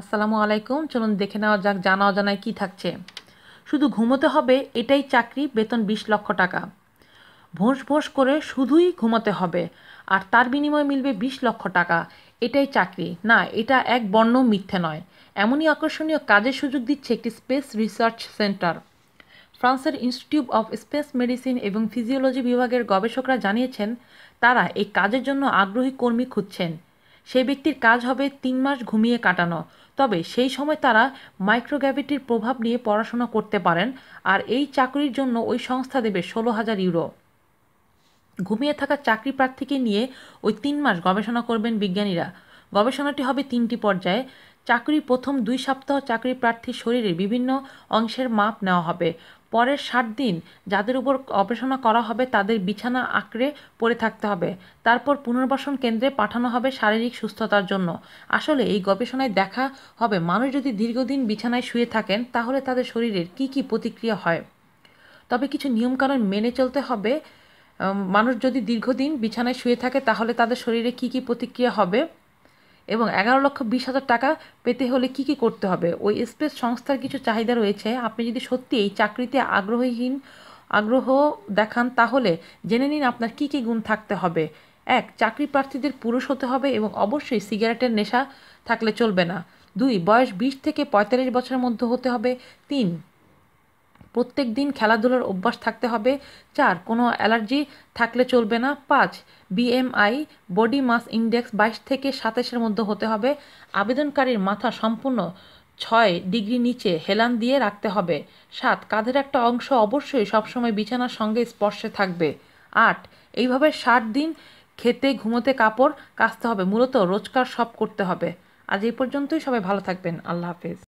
আসসালামু আলাইকুম চলুন দেখে নেওয়া যাক জানা অজানায় কি থাকছে শুধু ঘুমোতে হবে এটাই চাকরি বেতন বিশ লক্ষ টাকা ভোঁস ভোঁস করে শুধুই ঘুমোতে হবে আর তার বিনিময়ে মিলবে বিশ লক্ষ টাকা এটাই চাকরি না এটা এক বর্ণ মিথ্যে নয় এমনই আকর্ষণীয় কাজের সুযোগ দিচ্ছে একটি স্পেস রিসার্চ সেন্টার ফ্রান্সের ইনস্টিটিউট অফ স্পেস মেডিসিন এবং ফিজিওলজি বিভাগের গবেষকরা জানিয়েছেন তারা এই কাজের জন্য আগ্রহী কর্মী খুঁজছেন সেই ব্যক্তির কাজ হবে তিন মাস ঘুমিয়ে কাটানো তবে সেই সময় তারা মাইক্রোগ্র্যাভিটির প্রভাব নিয়ে পড়াশোনা করতে পারেন আর এই চাকরির জন্য ওই সংস্থা দেবে ষোলো হাজার ইউরো ঘুমিয়ে থাকা চাকরি প্রার্থীকে নিয়ে ওই তিন মাস গবেষণা করবেন বিজ্ঞানীরা গবেষণাটি হবে তিনটি পর্যায়ে চাকরি প্রথম দুই সপ্তাহ চাকরি প্রার্থীর শরীরের বিভিন্ন অংশের মাপ নেওয়া হবে পরের ষাট দিন যাদের উপর অপারেশনা করা হবে তাদের বিছানা আঁকড়ে পড়ে থাকতে হবে তারপর পুনর্বাসন কেন্দ্রে পাঠানো হবে শারীরিক সুস্থতার জন্য আসলে এই গবেষণায় দেখা হবে মানুষ যদি দীর্ঘদিন বিছানায় শুয়ে থাকেন তাহলে তাদের শরীরের কি কি প্রতিক্রিয়া হয় তবে কিছু নিয়মকানুন মেনে চলতে হবে মানুষ যদি দীর্ঘদিন বিছানায় শুয়ে থাকে তাহলে তাদের শরীরে কি কি প্রতিক্রিয়া হবে এবং এগারো লক্ষ বিশ হাজার টাকা পেতে হলে কি কি করতে হবে ওই স্পেস সংস্থার কিছু চাহিদা রয়েছে আপনি যদি সত্যি এই চাকরিতে আগ্রহীহীন আগ্রহ দেখান তাহলে জেনে নিন আপনার কি কি গুণ থাকতে হবে এক চাকরি প্রার্থীদের পুরুষ হতে হবে এবং অবশ্যই সিগারেটের নেশা থাকলে চলবে না দুই বয়স বিশ থেকে পঁয়তাল্লিশ বছরের মধ্যে হতে হবে তিন প্রত্যেক দিন খেলাধুলার অভ্যাস থাকতে হবে চার কোনো অ্যালার্জি থাকলে চলবে না পাঁচ বিএমআই বডি মাস ইন্ডেক্স বাইশ থেকে সাতাশের মধ্যে হতে হবে আবেদনকারীর মাথা সম্পূর্ণ ছয় ডিগ্রি নিচে হেলান দিয়ে রাখতে হবে সাত কাঁধের একটা অংশ অবশ্যই সবসময় বিছানার সঙ্গে স্পর্শে থাকবে আট এইভাবে ষাট দিন খেতে ঘুমোতে কাপড় কাচতে হবে মূলত রোজকার সব করতে হবে আজ এই পর্যন্তই সবাই ভালো থাকবেন আল্লাহ হাফেজ